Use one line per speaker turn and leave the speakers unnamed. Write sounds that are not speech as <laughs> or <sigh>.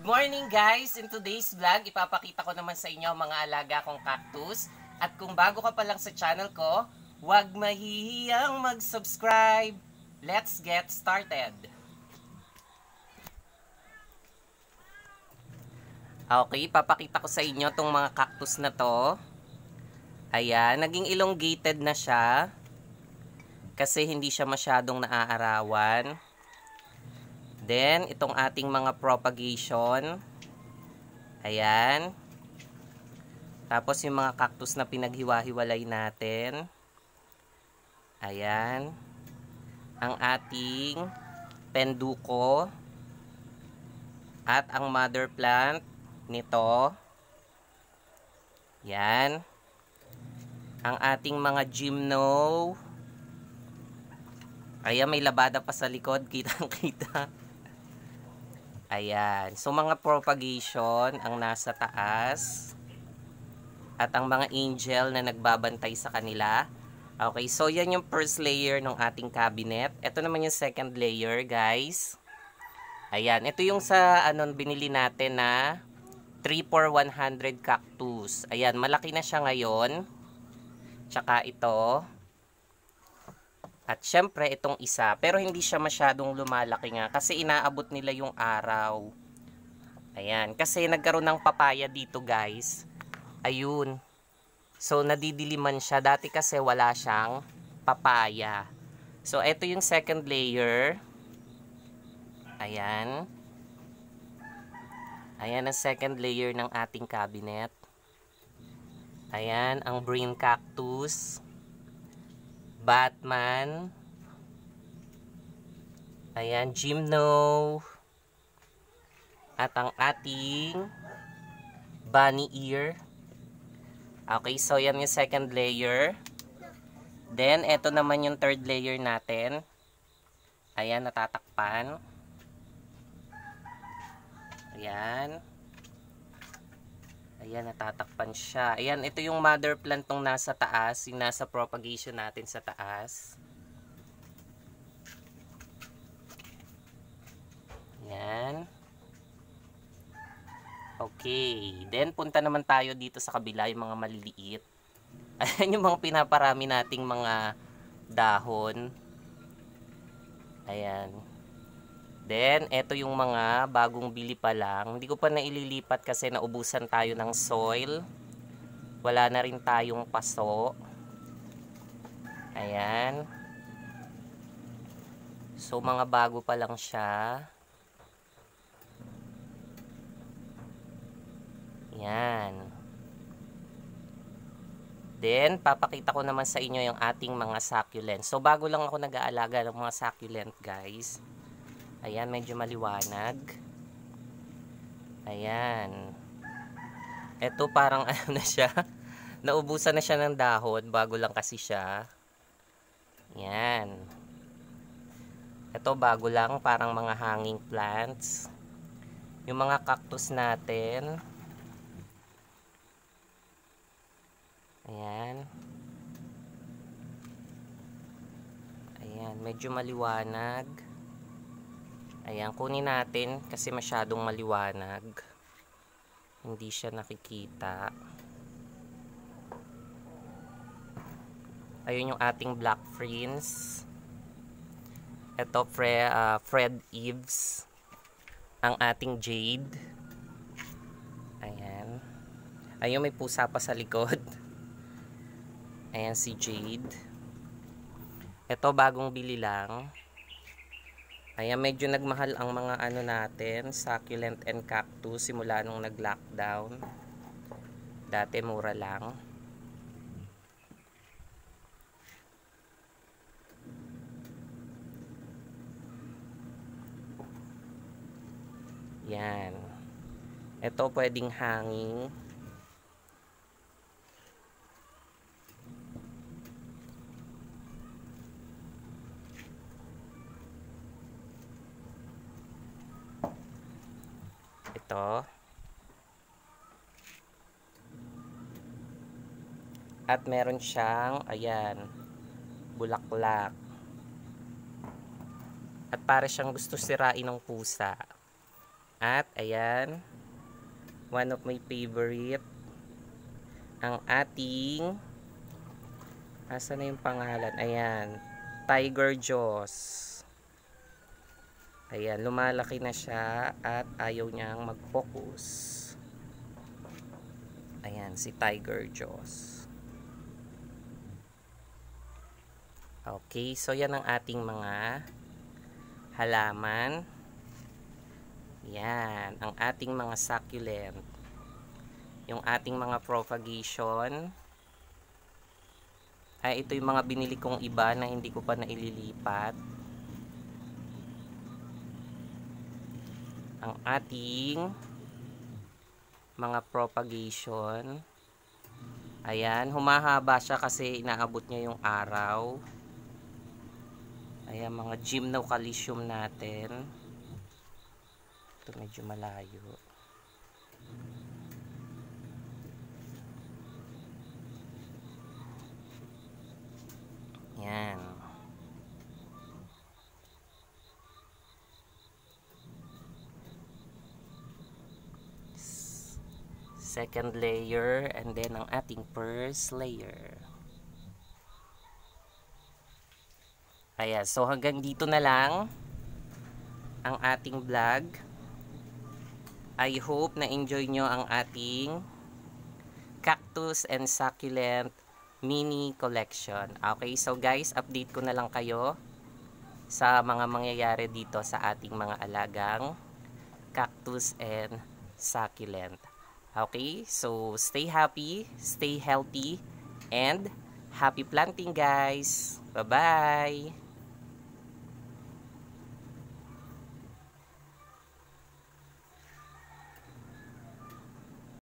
Good morning guys! In today's vlog, ipapakita ko naman sa inyo ang mga alaga kong cactus. At kung bago ka pa lang sa channel ko, huwag mahihiyang mag-subscribe! Let's get started! Okay, papakita ko sa inyo itong mga cactus na to. Ayan, naging elongated na siya. Kasi hindi siya masyadong naaarawan. Then, itong ating mga propagation. Ayan. Tapos yung mga cactus na pinaghiwa-hiwalay natin. Ayan. Ang ating penduko at ang mother plant nito. Yan. Ang ating mga gymno. Ayan, may labada pa sa likod. <laughs> Kitang-kita. -kita. Ayan. So, mga propagation ang nasa taas at ang mga angel na nagbabantay sa kanila. Okay. So, yan yung first layer ng ating cabinet. Ito naman yung second layer, guys. Ayan. Ito yung sa anon binili natin na 3 for 100 cactus. Ayan. Malaki na siya ngayon. Tsaka ito. At syempre itong isa, pero hindi siya masyadong lumalaki nga kasi inaabot nila yung araw. Ayan, kasi nagkaroon ng papaya dito guys. Ayun. So nadidiliman siya. Dati kasi wala siyang papaya. So ito yung second layer. Ayan. Ayan ang second layer ng ating cabinet. Ayan ang green cactus. Batman. Ayan, Jimno. At ang ating bunny ear. Okay, so yan yung second layer. Then, eto naman yung third layer natin. Ayan, natatakpan. Ayan. Ayan, natatakpan siya. Ayan, ito yung mother plant nung nasa taas, yung nasa propagation natin sa taas. Ayan. Okay. Then, punta naman tayo dito sa kabila, yung mga maliliit. <laughs> Ayan yung mga pinaparami nating mga dahon. Ayan. Then, eto yung mga bagong bili pa lang. Hindi ko pa naililipat kasi naubusan tayo ng soil. Wala na rin tayong paso. Ayan. So, mga bago pa lang siya. Yan. Then, papakita ko naman sa inyo yung ating mga succulent. So, bago lang ako nag-aalaga ng mga succulent, guys. Ayan, medyo maliwanag. Ayan. Ito parang <laughs> ano na siya. Naubusan na siya ng dahon. Bago lang kasi siya. Ayan. Ito bago lang. Parang mga hanging plants. Yung mga cactus natin. Ayan. Ayan. Medyo maliwanag. Ayan, kunin natin kasi masyadong maliwanag. Hindi siya nakikita. Ayun yung ating black friends. Ito, Fre uh, Fred Eves. Ang ating jade. Ayan. Ayun, may pusa pa sa likod. Ayan si Jade. Ito, bagong bili lang. Kaya medyo nagmahal ang mga ano natin, succulent and cactus simula nung nag-lockdown. Dati mura lang. Yan. Ito pwedeng hanging. ito. At meron siyang, ayan, bulaklak. At para siyang gusto sirain ng pusa. At ayan, one of my favorite, ang ating, asa na yung pangalan? Ayan, Tiger Jaws. Ayan, lumalaki na siya at ayaw niyang mag-focus. Ayan, si Tiger Jaws. Okay, so yan ang ating mga halaman. Yan, ang ating mga succulent. Yung ating mga propagation. Ay, ito yung mga binili kong iba na hindi ko pa naililipat. ang ating hmm? mga propagation. Ayan, humahaba siya kasi inaabot niya yung araw. Ayan, mga gymnocalcium natin. Ito medyo malayo. Ayan. second layer and then ang ating first layer ayan so hanggang dito na lang ang ating vlog I hope na enjoy nyo ang ating cactus and succulent mini collection okay so guys update ko na lang kayo sa mga mangyayari dito sa ating mga alagang cactus and succulent Okay? So, stay happy, stay healthy, and happy planting, guys! Bye-bye!